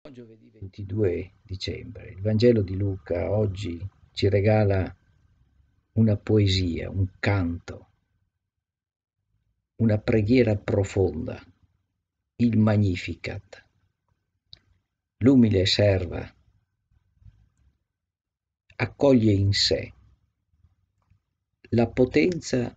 Buon giovedì 22 dicembre. Il Vangelo di Luca oggi ci regala una poesia, un canto, una preghiera profonda, il Magnificat. L'umile serva accoglie in sé la potenza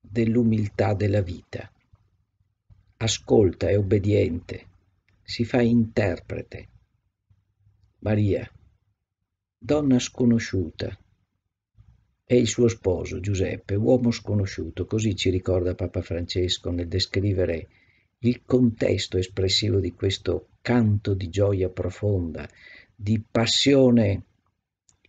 dell'umiltà della vita, ascolta, è obbediente si fa interprete. Maria, donna sconosciuta, e il suo sposo Giuseppe, uomo sconosciuto, così ci ricorda Papa Francesco nel descrivere il contesto espressivo di questo canto di gioia profonda, di passione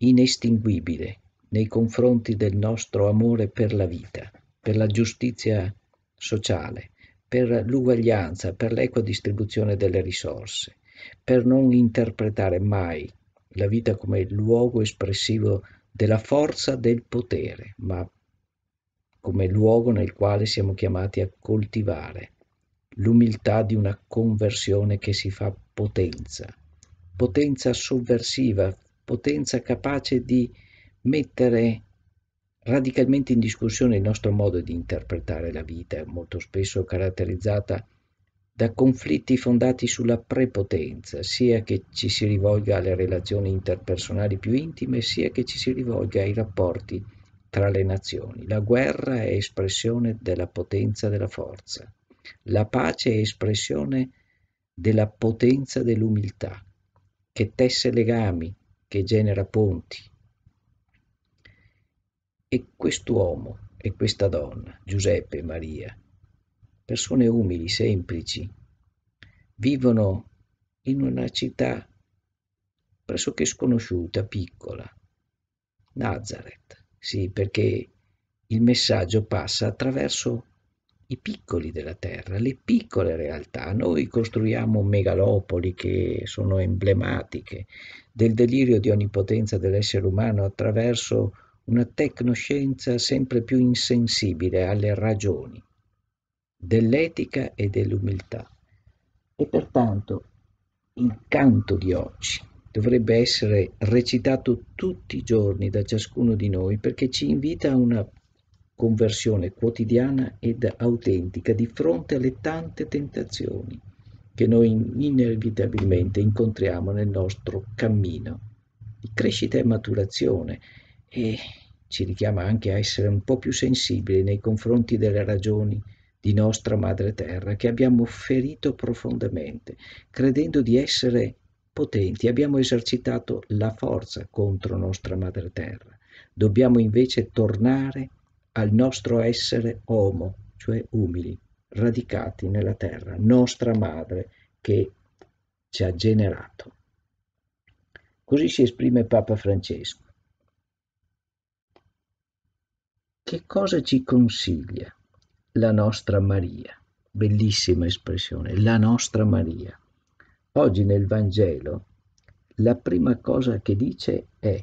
inestinguibile nei confronti del nostro amore per la vita, per la giustizia sociale, per l'uguaglianza, per l'equa distribuzione delle risorse, per non interpretare mai la vita come luogo espressivo della forza del potere, ma come luogo nel quale siamo chiamati a coltivare l'umiltà di una conversione che si fa potenza, potenza sovversiva, potenza capace di mettere radicalmente in discussione il nostro modo di interpretare la vita, molto spesso caratterizzata da conflitti fondati sulla prepotenza, sia che ci si rivolga alle relazioni interpersonali più intime, sia che ci si rivolga ai rapporti tra le nazioni. La guerra è espressione della potenza della forza, la pace è espressione della potenza dell'umiltà, che tesse legami, che genera ponti, e quest'uomo e questa donna, Giuseppe e Maria, persone umili, semplici, vivono in una città pressoché sconosciuta, piccola, Nazareth. Sì, perché il messaggio passa attraverso i piccoli della terra, le piccole realtà. Noi costruiamo megalopoli che sono emblematiche del delirio di onnipotenza dell'essere umano attraverso una tecnoscienza sempre più insensibile alle ragioni dell'etica e dell'umiltà. E pertanto il canto di oggi dovrebbe essere recitato tutti i giorni da ciascuno di noi perché ci invita a una conversione quotidiana ed autentica di fronte alle tante tentazioni che noi inevitabilmente incontriamo nel nostro cammino di crescita e maturazione e ci richiama anche a essere un po' più sensibili nei confronti delle ragioni di nostra madre terra che abbiamo ferito profondamente, credendo di essere potenti, abbiamo esercitato la forza contro nostra madre terra. Dobbiamo invece tornare al nostro essere homo, cioè umili, radicati nella terra, nostra madre che ci ha generato. Così si esprime Papa Francesco. Che cosa ci consiglia la nostra Maria? Bellissima espressione, la nostra Maria. Oggi nel Vangelo la prima cosa che dice è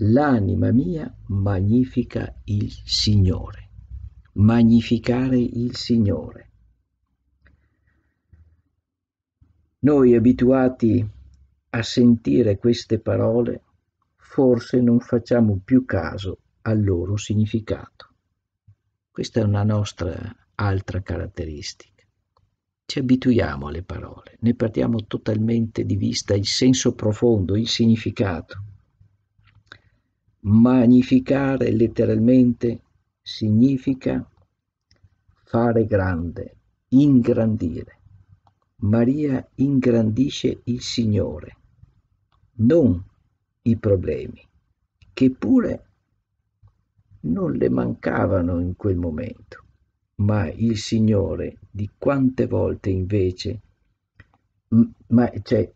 l'anima mia magnifica il Signore. Magnificare il Signore. Noi abituati a sentire queste parole, forse non facciamo più caso al loro significato. Questa è una nostra altra caratteristica. Ci abituiamo alle parole, ne perdiamo totalmente di vista il senso profondo, il significato. Magnificare letteralmente significa fare grande, ingrandire. Maria ingrandisce il Signore, non i problemi, che pure non le mancavano in quel momento, ma il Signore di quante volte invece, ma, cioè,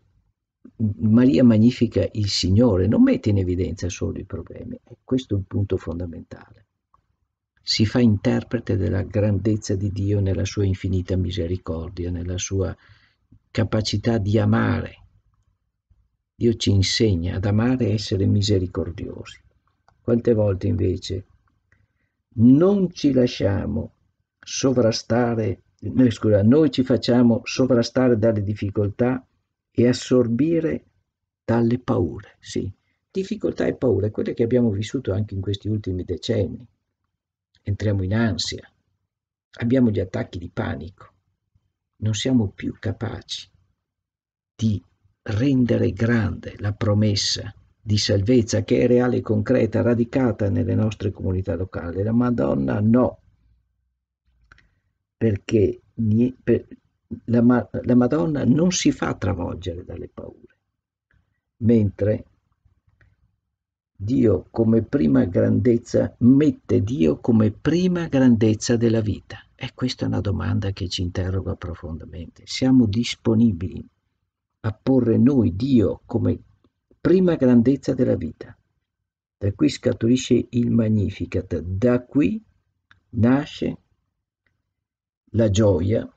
Maria magnifica il Signore, non mette in evidenza solo i problemi, e questo è un punto fondamentale. Si fa interprete della grandezza di Dio nella sua infinita misericordia, nella sua capacità di amare. Dio ci insegna ad amare e essere misericordiosi. Quante volte invece non ci lasciamo sovrastare, noi, eh, scusa, noi ci facciamo sovrastare dalle difficoltà e assorbire dalle paure, sì. Difficoltà e paure, quelle che abbiamo vissuto anche in questi ultimi decenni. Entriamo in ansia, abbiamo gli attacchi di panico, non siamo più capaci di rendere grande la promessa di salvezza che è reale e concreta, radicata nelle nostre comunità locali. La Madonna no, perché la, la Madonna non si fa travolgere dalle paure, mentre Dio come prima grandezza, mette Dio come prima grandezza della vita. E questa è una domanda che ci interroga profondamente. Siamo disponibili a porre noi Dio come prima grandezza della vita. Da qui scaturisce il Magnificat, da qui nasce la gioia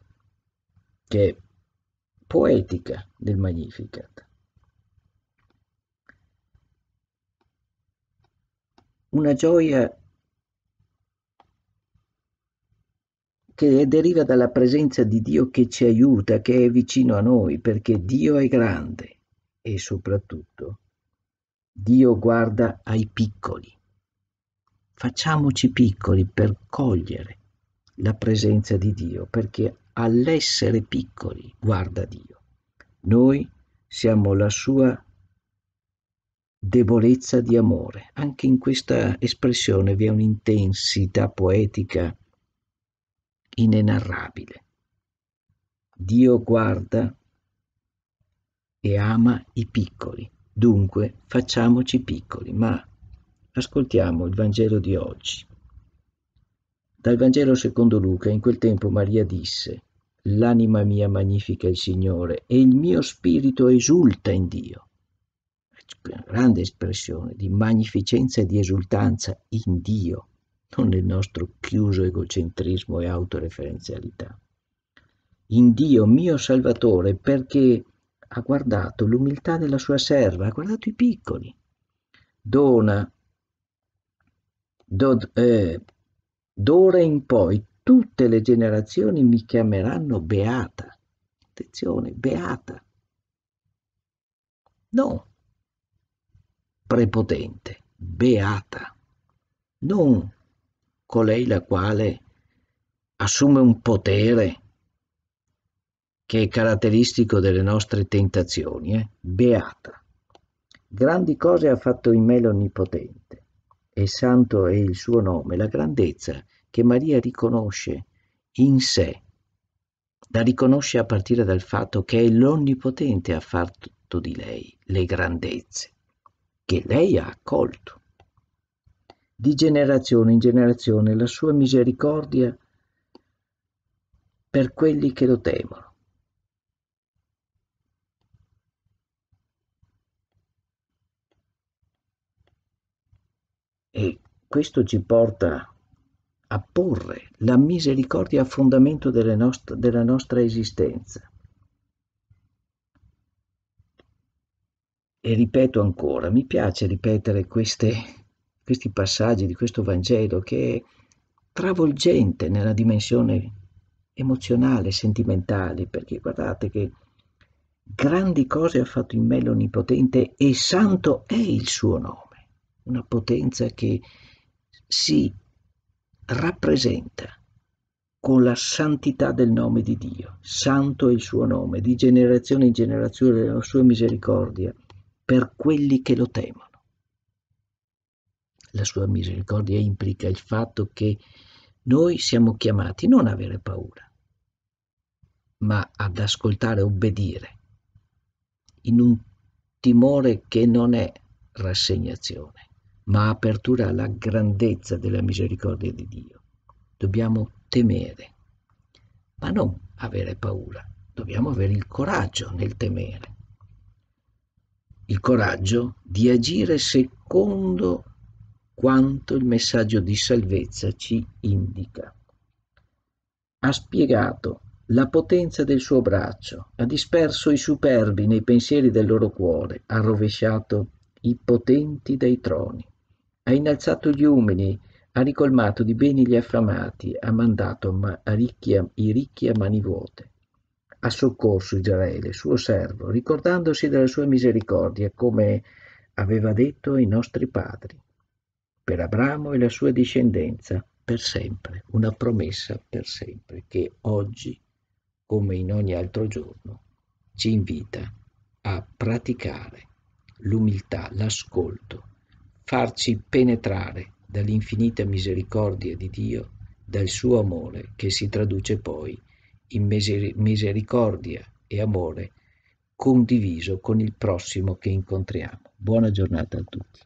che è poetica del Magnificat. Una gioia che deriva dalla presenza di Dio che ci aiuta, che è vicino a noi, perché Dio è grande e soprattutto Dio guarda ai piccoli. Facciamoci piccoli per cogliere la presenza di Dio, perché all'essere piccoli guarda Dio. Noi siamo la sua debolezza di amore. Anche in questa espressione vi è un'intensità poetica inenarrabile. Dio guarda e ama i piccoli. Dunque facciamoci piccoli, ma ascoltiamo il Vangelo di oggi. Dal Vangelo secondo Luca, in quel tempo Maria disse, L'anima mia magnifica il Signore e il mio spirito esulta in Dio. Una grande espressione di magnificenza e di esultanza in Dio, non nel nostro chiuso egocentrismo e autoreferenzialità. In Dio mio Salvatore perché ha guardato l'umiltà della sua serva, ha guardato i piccoli. Dona, do, eh, d'ora in poi tutte le generazioni mi chiameranno beata. Attenzione, beata. Non prepotente, beata. Non colei la quale assume un potere che è caratteristico delle nostre tentazioni, eh? beata. Grandi cose ha fatto in me l'Onnipotente, e santo è il suo nome, la grandezza che Maria riconosce in sé, la riconosce a partire dal fatto che è l'Onnipotente a far tutto di lei le grandezze che lei ha accolto. Di generazione in generazione la sua misericordia per quelli che lo temono Questo ci porta a porre la misericordia a fondamento nost- della nostra esistenza. E ripeto ancora, mi piace ripetere queste, questi passaggi di questo Vangelo che è travolgente nella dimensione emozionale, sentimentale, perché guardate che grandi cose ha fatto in me l'Onipotente e santo è il suo nome, una potenza che si rappresenta con la santità del nome di Dio. Santo è il suo nome, di generazione in generazione la sua misericordia per quelli che lo temono. La sua misericordia implica il fatto che noi siamo chiamati non a avere paura, ma ad ascoltare, obbedire, in un timore che non è rassegnazione, ma apertura alla grandezza della misericordia di Dio. Dobbiamo temere, ma non avere paura, dobbiamo avere il coraggio nel temere. Il coraggio di agire secondo quanto il messaggio di salvezza ci indica. Ha spiegato la potenza del suo braccio, ha disperso i superbi nei pensieri del loro cuore, ha rovesciato i potenti dai troni ha innalzato gli umili, ha ricolmato di beni gli affamati, ha mandato ma- a ricchi a- i ricchi a mani vuote. Ha soccorso Israele, suo servo, ricordandosi della sua misericordia, come aveva detto ai nostri padri, per Abramo e la sua discendenza, per sempre, una promessa per sempre, che oggi, come in ogni altro giorno, ci invita a praticare l'umiltà, l'ascolto farci penetrare dall'infinita misericordia di Dio, dal suo amore che si traduce poi in misericordia e amore condiviso con il prossimo che incontriamo. Buona giornata a tutti.